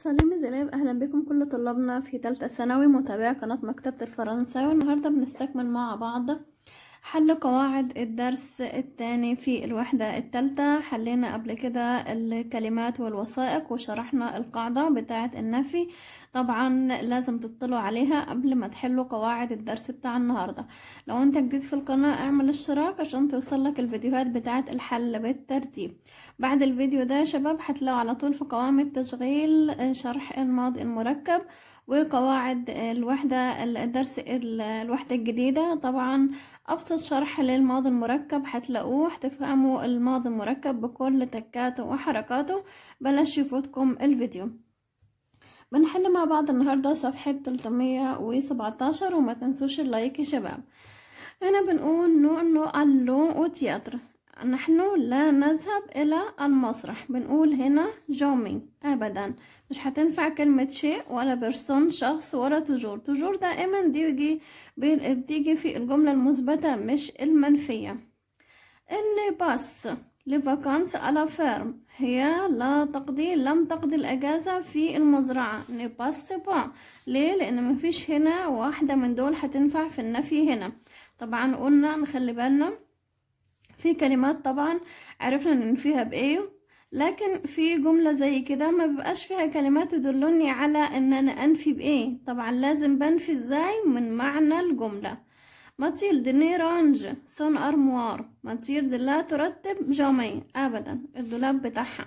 السلام ازيكم اهلا بكم كل طلابنا في ثالثه ثانوي متابعي قناه مكتبه الفرنساوي النهارده بنستكمل مع بعض حل قواعد الدرس الثاني في الوحدة الثالثة حلينا قبل كده الكلمات والوثائق وشرحنا القاعدة بتاعة النفي طبعا لازم تطلعوا عليها قبل ما تحلوا قواعد الدرس بتاع النهاردة لو انت جديد في القناة اعمل اشتراك عشان توصلك الفيديوهات بتاعة الحل بالترتيب بعد الفيديو ده يا شباب هتلاقوا على طول في قوام التشغيل شرح الماضي المركب وقواعد الوحدة الدرس الوحدة الجديدة طبعا أبسط شرح للماضي المركب هتلاقوه هتفهموا الماضي المركب بكل تكاته وحركاته بلاش يفوتكم الفيديو بنحل مع بعض النهاردة صفحة 317 وما تنسوش اللايك يا شباب هنا بنقول نو نو اللو وتياتر نحن لا نذهب إلى المسرح بنقول هنا جومي أبدا مش هتنفع كلمة شيء ولا بيرسون شخص ولا تجور تجور دائما دي بيجي بتيجي في الجملة المثبتة مش المنفية إن باس لفاكانس على فيرم هي لا تقضي لم تقضي الأجازة في المزرعة نباس با ليه لأن مفيش هنا واحدة من دول هتنفع في النفي هنا طبعا قلنا نخلي بالنا في كلمات طبعا عرفنا ان فيها بايه لكن في جملة زي كده ما بيبقاش فيها كلمات تدلني على ان انا انفي بايه طبعا لازم بنفي ازاي من معنى الجملة ماتيلد دي رانج سون ارموار ماتيلد لا ترتب جامي ابدا الدولاب بتاعها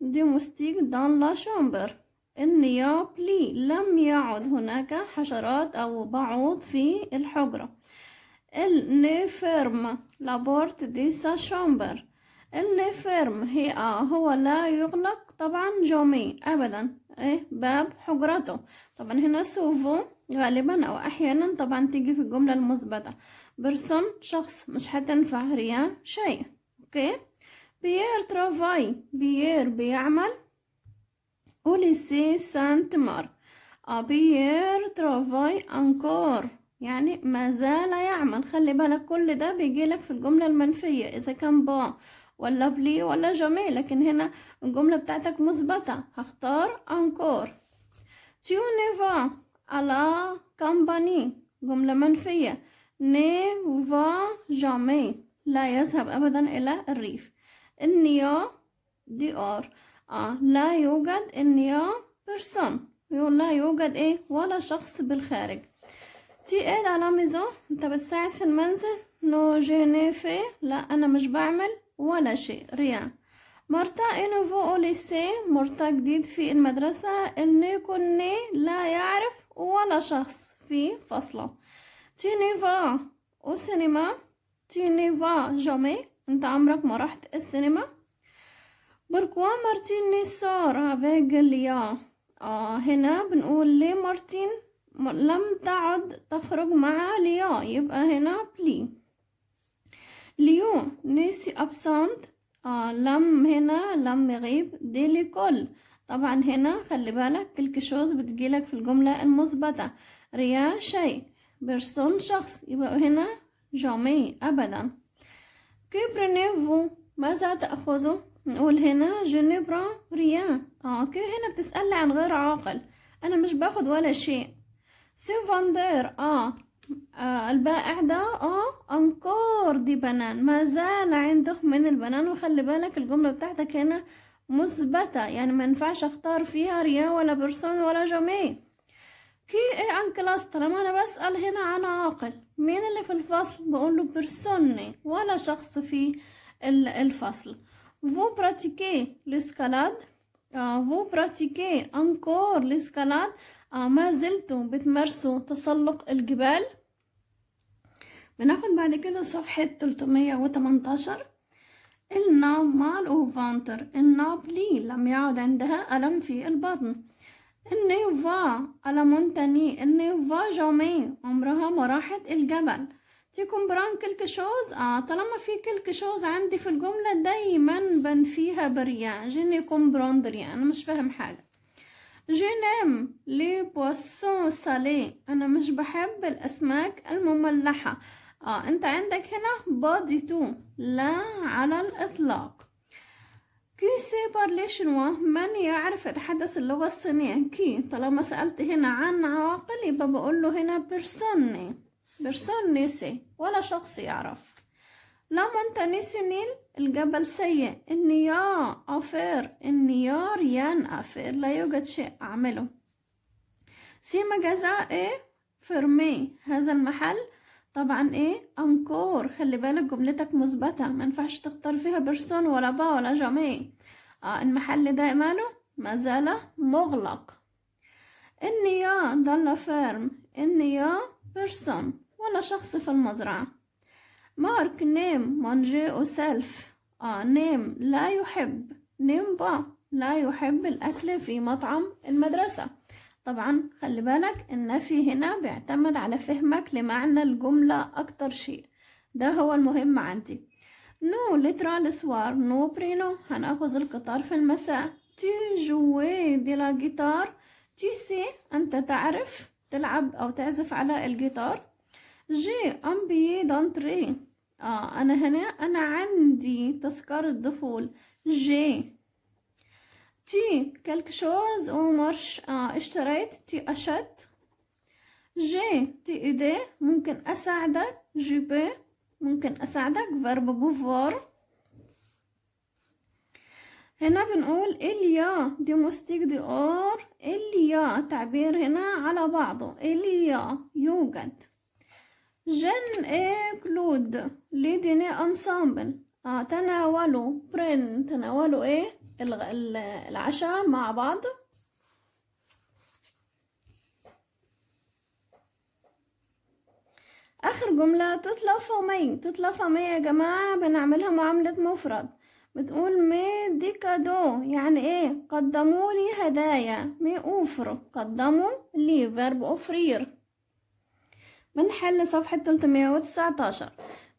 دي موستيك دان لا شامبر النيو بلي لم يعد هناك حشرات او بعوض في الحجرة Il ne ferme la porte de sa chambre. Il ne ferme هي آه هو لا يغلق طبعا جومي أبدا إيه باب حجرته طبعا هنا سوفو غالبا أو أحيانا طبعا تيجي في الجملة المثبتة برسون شخص مش هتنفع ريا شيء أوكي بيير ترافاي بيير بيعمل أوليسي سانت مار أبيير ترافاي أنكور يعني ما زال يعمل خلي بالك كل ده بيجي لك في الجملة المنفية إذا كان با ولا بلي ولا جامي لكن هنا الجملة بتاعتك مثبتة هختار أنكور تيو نيفا على كامباني جملة منفية نيفا جامي لا يذهب أبدا إلى الريف النيا دي أر آه لا يوجد النيا بيرسون لا يوجد إيه ولا شخص بالخارج تي اد على ميزون انت بتساعد في المنزل نو جينيفي لا انا مش بعمل ولا شيء ريان مرتا انوفو اوليسي مرتا جديد في المدرسة اني كوني لا يعرف ولا شخص في فصله تينيفا او سينما تينيفا جامي انت عمرك ما رحت السينما بركوا مارتين نيسار افيج ليا اه هنا بنقول لي مارتين لم تعد تخرج مع ليا يبقى هنا بلي ليو نسي ابسنت آه لم هنا لم يغيب دي لكل طبعا هنا خلي بالك كل شوز بتجيلك في الجملة المثبتة ريا شيء بيرسون شخص يبقى هنا جامي أبدا كي برنيفو ماذا تأخذه نقول هنا جنبرا ريا اه كي هنا بتسألني عن غير عاقل انا مش باخد ولا شيء سيفاندير آه. آه البائع ده اه انكور دي بنان ما زال عنده من البنان وخلي بالك الجملة بتاعتك هنا مثبتة يعني ما ينفعش اختار فيها ريا ولا بيرسون ولا جامي كي ايه ان كلاس طالما انا بسأل هنا عن عاقل مين اللي في الفصل بقول له برسوني ولا شخص في الفصل فو براتيكي لسكالاد فو براتيكي انكور لسكالاد آه، ما زلتم بتمارسوا تسلق الجبال بناخد بعد كده صفحة 318 النوم مع الأوفانتر النوب بلي لم يعد عندها ألم في البطن النيوفا ألم تاني النيوفا جومي عمرها ما راحت الجبل كلك شوز اه طالما في شوز عندي في الجملة دايما بن فيها بريان جيني كومبران أنا مش فاهم حاجة جينيم لي بوسون سالي انا مش بحب الاسماك المملحة اه انت عندك هنا بادي تو لا على الاطلاق كي سي بارلي شنوا من يعرف يتحدث اللغة الصينية كي طالما سألت هنا عن عواقل يبقى بقول له هنا بيرسوني بيرسوني سي ولا شخص يعرف لمن تنسني الجبل سيء النيار أفير النيار يان أفير لا يوجد شيء أعمله سيما جزاء إيه فرمي هذا المحل طبعا إيه أنكور خلي بالك جملتك مثبتة ينفعش تختار فيها بيرسون ولا با ولا جامي آه المحل ده ماله زال مغلق النيا ضل فيرم النيا بيرسون ولا شخص في المزرعة مارك نيم مانجي أو سيلف آه نيم لا يحب نيم با لا يحب الأكل في مطعم المدرسة طبعا خلي بالك النفي هنا بيعتمد على فهمك لمعنى الجملة أكتر شيء ده هو المهم عندي نو لترا لسوار نو برينو هناخذ القطار في المساء تي جوي دي لا جيتار تي سي أنت تعرف تلعب أو تعزف على الجيتار جي أمبي دانتري آه أنا هنا أنا عندي تذكرة دخول جي تي كلك شوز أو مرش آه اشتريت تي أشت جي تي إيدي ممكن أساعدك جي بي ممكن أساعدك verb بوفور هنا بنقول إليا دي مستيك دي أور إليا تعبير هنا على بعضه إليا يوجد جن كلود اكلود لديني انسامبل آه تناولوا برين تناولوا ايه العشاء مع بعض اخر جملة تطلع فامي تطلع فامي يا جماعة بنعملها معاملة مفرد بتقول مي دي كادو يعني ايه قدموا لي هدايا مي اوفر قدموا لي فيرب اوفرير من حل صفحة 319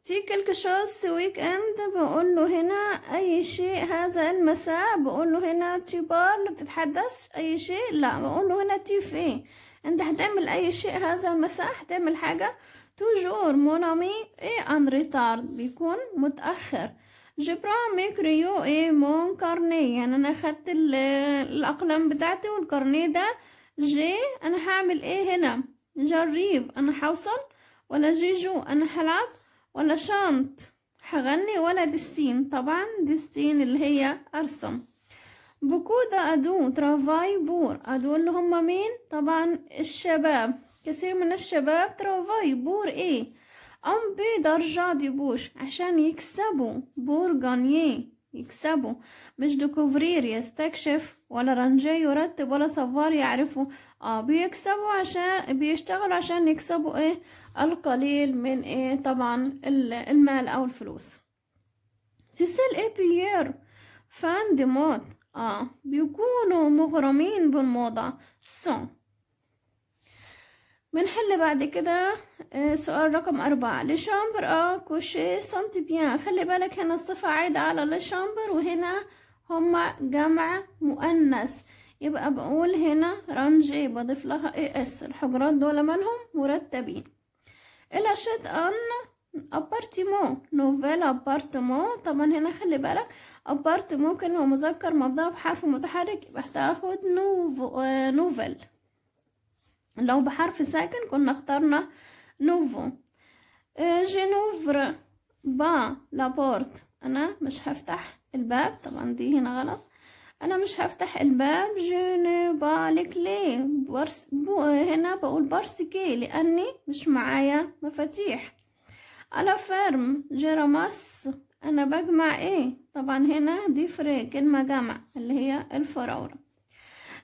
تي كلك شوز ويك اند بقول له هنا اي شيء هذا المساء بقول له هنا تي بار بتتحدث اي شيء لا بقول له هنا تي في انت هتعمل اي شيء هذا المساء هتعمل حاجة توجور مونامي اي ان ريتارد بيكون متأخر جبرا ميكريو اي مون كارني يعني انا خدت الاقلام بتاعتي والكارنيه ده جي انا هعمل ايه هنا نجرب انا حوصل ولا جيجو انا حلعب ولا شانت حغني ولا دستين طبعا دستين اللي هي ارسم دا ادو ترافاي بور ادو اللي هم مين طبعا الشباب كثير من الشباب ترافاي بور ايه ام بي درجا دي بوش عشان يكسبوا بور غانيه يكسبوا مش ديكوفرير يستكشف ولا رانجي يرتب ولا صفار يعرفوا اه بيكسبوا عشان بيشتغلوا عشان يكسبوا ايه القليل من ايه طبعا المال او الفلوس سيسيل ايه بيير فان دي مود اه بيكونوا مغرمين بالموضة سون بنحل بعد كده آه، سؤال رقم أربعة لشامبر أ آه، كوشي بيان خلي بالك هنا الصفة عايدة على لشامبر وهنا هما جمع مؤنث يبقى بقول هنا رانجي بضيف لها اي اس الحجرات دول مالهم مرتبين إلى شيت أن ابارتيمون نوفيل ابارتيمو طبعا هنا خلي بالك ابارتيمون كلمة مذكر مبدأ بحرف متحرك يبقى هتاخد نوفو آه، نوفيل لو بحرف ساكن كنا اخترنا نوفو آه، جينوفر با لابورت انا مش هفتح الباب طبعا دي هنا غلط انا مش هفتح الباب جيني با لكلي برس بو هنا بقول برسكي لاني مش معايا مفاتيح الا فيرم جيراماس انا بجمع ايه طبعا هنا دي فري كلمة جمع اللي هي الفراورة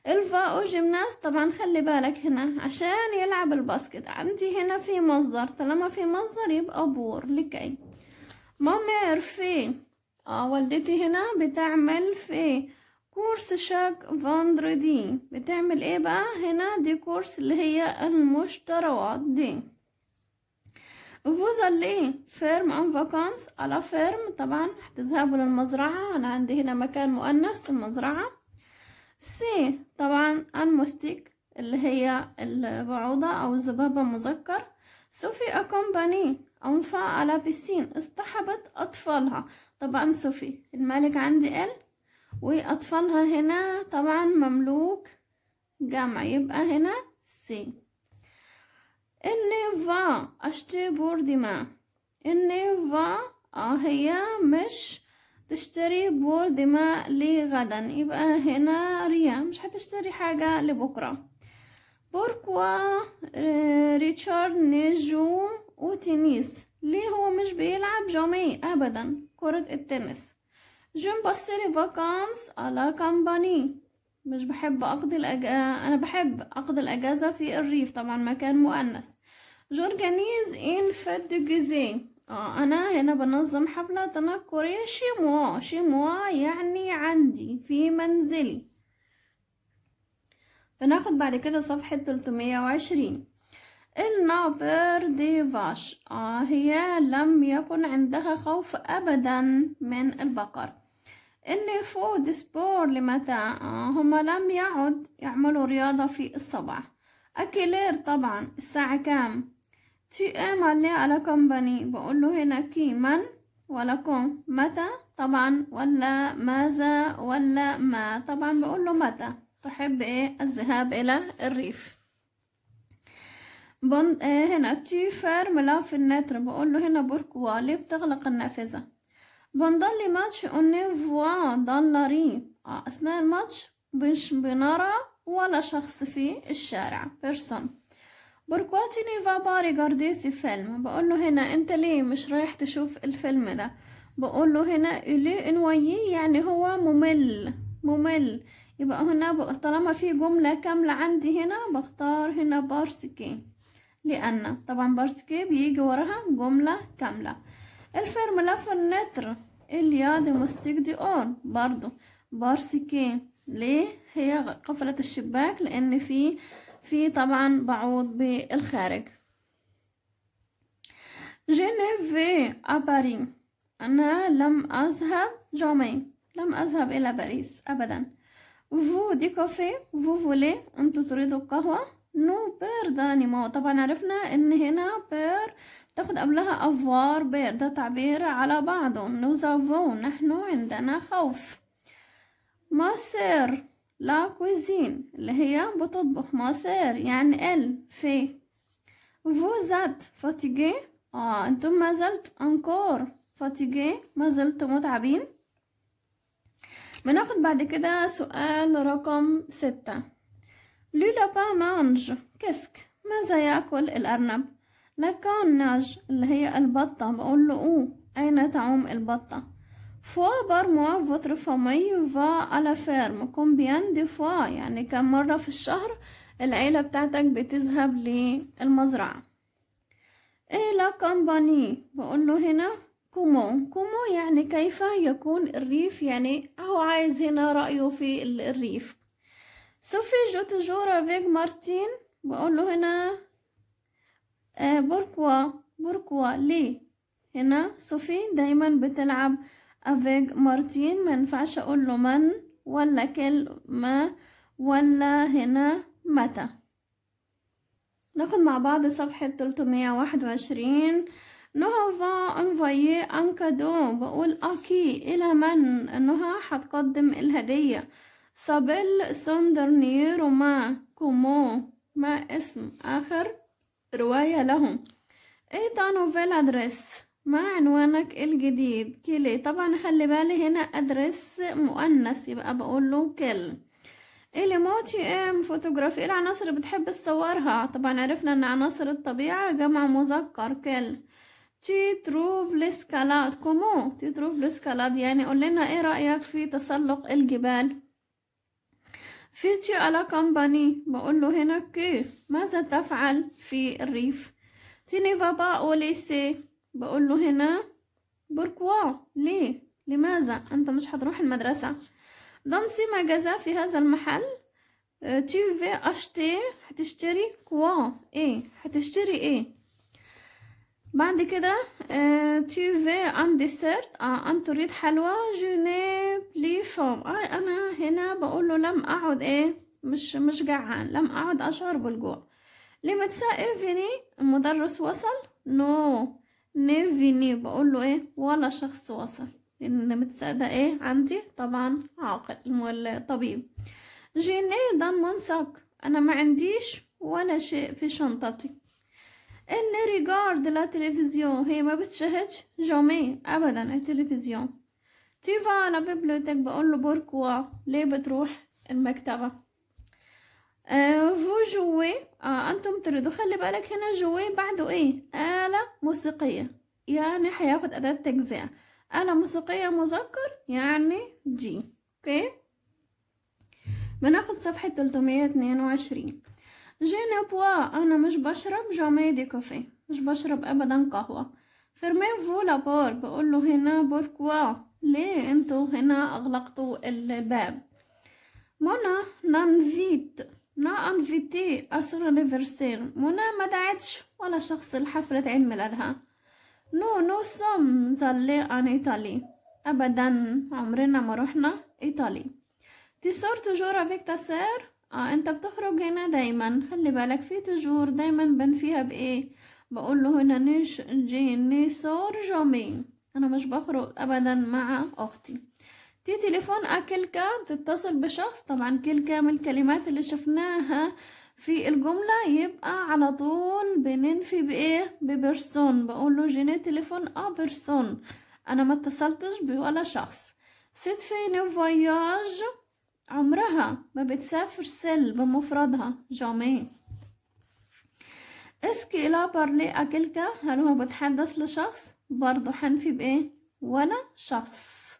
الفا او جيمناست طبعا خلي بالك هنا عشان يلعب الباسكت عندي هنا في مصدر طالما في مصدر يبقى بور لكي مامير في آه والدتي هنا بتعمل في كورس شاك فاندردي بتعمل ايه بقى هنا دي كورس اللي هي المشتروات دي فوزا لي فيرم ان فاكانس على فيرم طبعا هتذهبوا للمزرعة انا عندي هنا مكان مؤنث المزرعة سي طبعا المستيك اللي هي البعوضة أو الذبابة مذكر سوفي أكومباني أنفا على بيسين اصطحبت أطفالها طبعا سوفي الملك عندي ال وأطفالها هنا طبعا مملوك جمع يبقى هنا سي إني فا أشتي بوردي ما إني فا آه هي مش تشتري بور دماء لغدا يبقى هنا ريا مش هتشتري حاجة لبكرة بوركوا آه، ريتشارد نيجو وتنس ليه هو مش بيلعب جومي أبدا كرة التنس جيم بصري فاكانس على كامباني مش بحب أقضي الاجازة أنا بحب أقضي الأجازة في الريف طبعا مكان مؤنث جورجانيز إن فد جزي آه، انا هنا بنظم حفلة تنكرية شيموا شيموا يعني عندي في منزلي بناخد بعد كده صفحة 320 النابر فاش آه هي لم يكن عندها خوف أبدا من البقر النفو سبور لمتى آه هما لم يعد يعملوا رياضة في الصباح أكيلير طبعا الساعة كام تي ام على على كومباني بقول له هنا كي من ولا كوم متى طبعا ولا ماذا ولا ما طبعا بقول له متى تحب ايه الذهاب الى الريف بون آه eh, هنا تي فيرم لا في النتر بقول له هنا بوركوا ليه بتغلق النافذه بنضل ماتش اون فوا دون اثناء الماتش بنش بنرى ولا شخص في الشارع بيرسون بركواتي نيفا باري سي فيلم بقول له هنا انت ليه مش رايح تشوف الفيلم ده بقول له هنا ليه انويي يعني هو ممل ممل يبقى هنا طالما في جملة كاملة عندي هنا بختار هنا بارسكي لأن طبعا بارسكي بيجي وراها جملة كاملة الفيرم اليا نتر مستيك دي اون برضو بارسكي ليه هي قفلت الشباك لأن في في طبعا بعوض بالخارج جينيفي أباري أنا لم أذهب جامي لم أذهب إلى باريس أبدا فو دي كوفي فو فولي أنتو تريدوا القهوة نو بير دانيمو طبعا عرفنا ان هنا بير تاخد قبلها افوار بير ده تعبير على بعضه نو زافو نحن عندنا خوف ما سير لا كوزين اللي هي بتطبخ مصير يعني ال في فو êtes fatigué اه انتم ما زلت انكور fatigué ما زلتم متعبين بناخد بعد كده سؤال رقم ستة لو لابا مانج كسك ماذا يأكل الأرنب؟ لا ناج اللي هي البطة بقول له أوه أين تعوم البطة؟ Fois par mois, votre famille va à la ferme. Combien de fois يعني كم مرة في الشهر العيلة بتاعتك بتذهب للمزرعة. Et إيه la كومباني بقول له هنا كومو كومو يعني كيف يكون الريف يعني هو عايز هنا رأيه في الريف. سوفي جو توجور افيك مارتين بقول له هنا آه، بوركوا بوركوا ليه هنا سوفي دايما بتلعب افيج مرتين ما ينفعش اقول له من ولا كلمة ولا هنا متى ناخد مع بعض صفحة 321 فا انفايي ان كادو بقول اكي الى من انها هتقدم الهدية سابيل سوندرنيرو ما كومو ما اسم اخر رواية لهم ايه تا نوفيل ادريس ما عنوانك الجديد كلي طبعا خلي بالي هنا ادرس مؤنث يبقى بقول له كل موتي ام فوتوغرافي العناصر اللي بتحب تصورها طبعا عرفنا ان عناصر الطبيعة جمع مذكر كل تي تروف لسكالاد كومو تي تروف لسكالاد يعني قول لنا ايه رأيك في تسلق الجبال في تي على كامباني بقول له هنا كي ماذا تفعل في الريف تي نيفا با اوليسي بقول له هنا بوركوا ليه لماذا انت مش هتروح المدرسة دانسي ما جزا في هذا المحل تي في اشتي هتشتري كوا ايه هتشتري ايه بعد كده تي آه، في آه، ان ديسيرت اه انت تريد حلوى جوني بلي plus اه انا هنا بقول له لم اعد ايه مش مش جعان لم اعد اشعر بالجوع لما لمتسا إيه فيني المدرس وصل نو no. نيفيني بقول له ايه ولا شخص وصل لان ده ايه عندي طبعا عاقل ولا طبيب جيني دان منسك انا ما عنديش ولا شيء في شنطتي ان ريجارد لا تلفزيون هي ما بتشاهدش جومي ابدا التلفزيون تيفا على بيبليوتك بقول له بوركوا ليه بتروح المكتبة أه فو جوي آه أنتم تريدوا خلي بالك هنا جوي بعده إيه آلة موسيقية يعني هياخد أداة تجزئة آلة موسيقية مذكر يعني جي أوكي بناخد صفحة 322 جي نبوا أنا مش بشرب جامي دي كوفي مش بشرب أبدا قهوة فرمي فو لابور بقول له هنا بوركوا ليه انتوا هنا أغلقتوا الباب منى نانفيت نا انفيتي أسرة انيفرسير منى ما دعتش ولا شخص لحفلة عيد ميلادها نو نو سوم زالي ان ايطالي ابدا عمرنا ما رحنا ايطالي تي سور توجور افيك تا سير اه انت بتخرج هنا دايما خلي بالك في تجور دايما بن فيها بايه بقول له هنا نيش جيني سور جومي انا مش بخرج ابدا مع اختي تي تليفون أكلكا بتتصل بشخص طبعا كلكا من الكلمات اللي شفناها في الجملة يبقى على طول بننفي بإيه ببرسون بقول له جيني تليفون أ آه، بيرسون أنا ما اتصلتش بولا شخص سيت فين فواياج عمرها ما بتسافر سل بمفردها جامي اسكي لا بارلي أكلكا هل هو بتحدث لشخص برضو حنفي بإيه ولا شخص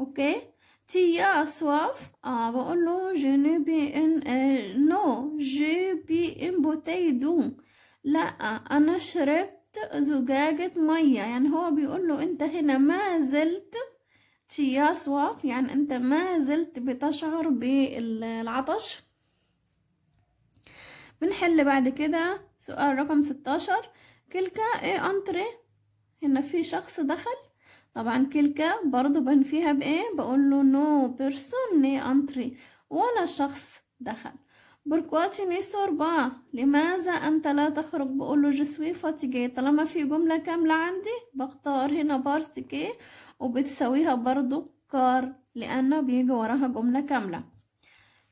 اوكي تيا صواف آه بقول له جو نو بي ان نو جو بي ان بوتاي دو لا انا شربت زجاجة مية يعني هو بيقول له انت هنا ما زلت تيا صواف يعني انت ما زلت بتشعر بالعطش بنحل بعد كده سؤال رقم ستاشر كلكا ايه انتري هنا في شخص دخل طبعا كلكا برضو بن فيها بايه بقول له نو بيرسون ني انتري ولا شخص دخل بركواتي ني سوربا لماذا انت لا تخرج بقول له جسوي فاتيجي طالما في جملة كاملة عندي بختار هنا بارسكي وبتساويها برضو كار لانه بيجي وراها جملة كاملة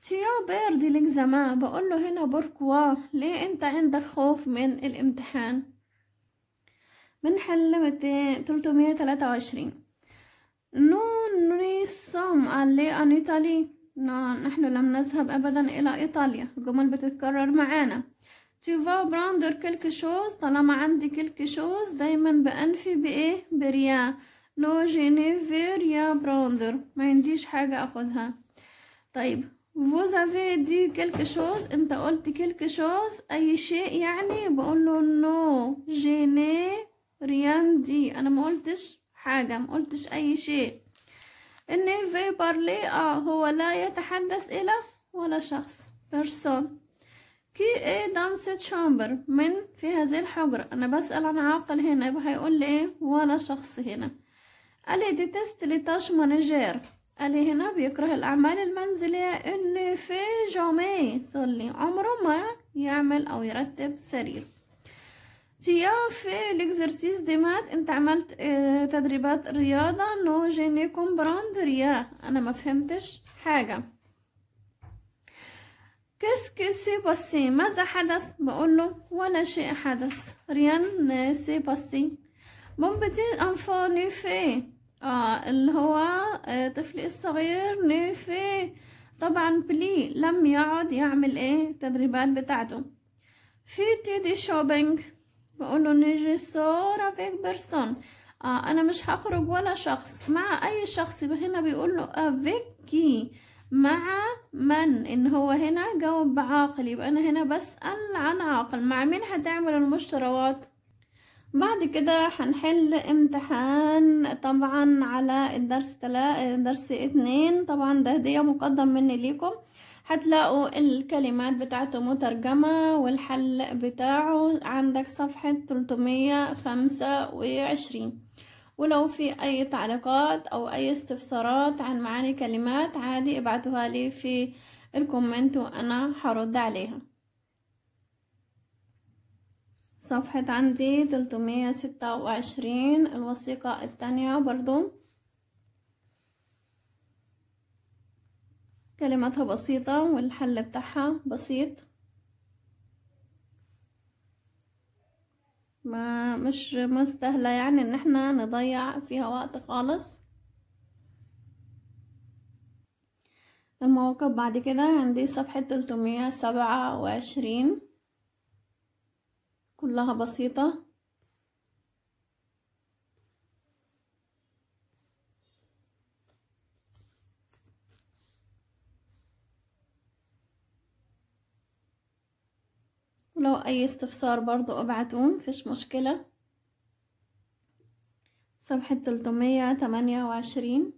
تيو بيردي لك زمان بقول له هنا بركوا ليه انت عندك خوف من الامتحان من حل ميتين تلتمية تلاتة وعشرين نو نري صوم علي أن إيطالي نحن لم نذهب أبدا إلى إيطاليا الجمل بتتكرر معانا تي فا براندر كلك شوز طالما عندي كلك شوز دايما بأنفي بإيه بريان نو جيني فيريا براندر ما عنديش حاجة أخذها طيب فوز افي دي كلك شوز انت قلت كلك شوز أي شيء يعني بقول له no جيني ريان دي انا ما قلتش حاجه ما قلتش اي شيء ان في بارلي اه هو لا يتحدث الى ولا شخص بيرسون كي ايه دانس تشامبر من في هذه الحجرة انا بسأل عن عاقل هنا يبقى هيقول لي ايه ولا شخص هنا قال لي تاش مانجير الي هنا بيكره الاعمال المنزلية ان في جومي صلي عمره ما يعمل او يرتب سريره تيا اه، في ليكزرسيس دي مات انت عملت آه، تدريبات رياضة نو جيني كومبراند ريا انا ما فهمتش حاجة كي سي باسي ماذا حدث بقول له ولا شيء حدث ريان سي باسي بون بتي انفون في اه اللي هو آه، طفلي الصغير نيفي طبعا بلي لم يعد يعمل ايه التدريبات بتاعته في تي دي شوبينج بقول له نيجي سور افيك بيرسون آه انا مش هخرج ولا شخص مع اي شخص يبقى هنا بيقول له افيكي مع من ان هو هنا جاوب بعاقل يبقى انا هنا بسأل عن عاقل مع مين هتعمل المشتريات بعد كده هنحل امتحان طبعا على الدرس تلا درس اتنين طبعا ده هدية مقدم مني ليكم هتلاقوا الكلمات بتاعته مترجمة والحل بتاعه عندك صفحة 325 ولو في أي تعليقات أو أي استفسارات عن معاني كلمات عادي ابعتوها لي في الكومنت وأنا هرد عليها صفحة عندي 326 الوثيقة التانية برضو كلماتها بسيطة والحل بتاعها بسيط ما مش مستهلة يعني ان احنا نضيع فيها وقت خالص الموقف بعد كده عندي صفحة تلتمية سبعة وعشرين كلها بسيطة لو اي استفسار برضو ابعتون فيش مشكلة صفحة تلتمية تمانية وعشرين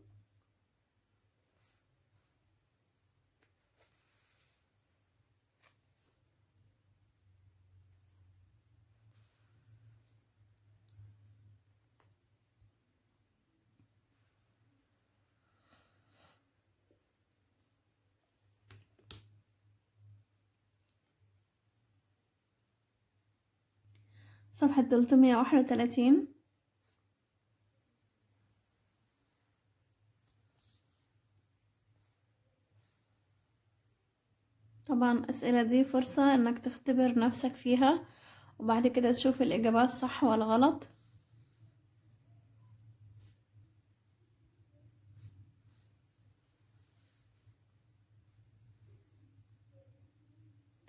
صفحة تلتمية واحد وتلاتين طبعا الأسئلة دي فرصة انك تختبر نفسك فيها وبعد كده تشوف الإجابات صح ولا غلط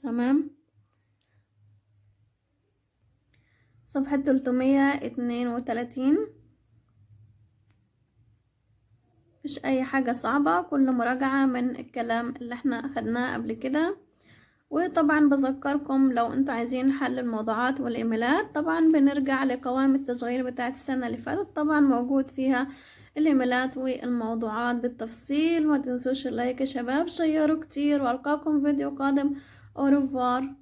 تمام صفحة تلتمية اتنين وتلاتين مفيش اي حاجة صعبة كل مراجعة من الكلام اللي احنا اخدناه قبل كده وطبعا بذكركم لو انتوا عايزين حل الموضوعات والايميلات طبعا بنرجع لقوائم التشغيل بتاعه السنة اللي فاتت طبعا موجود فيها الايميلات والموضوعات بالتفصيل ما تنسوش اللايك يا شباب شيروا كتير والقاكم فيديو قادم اورفوار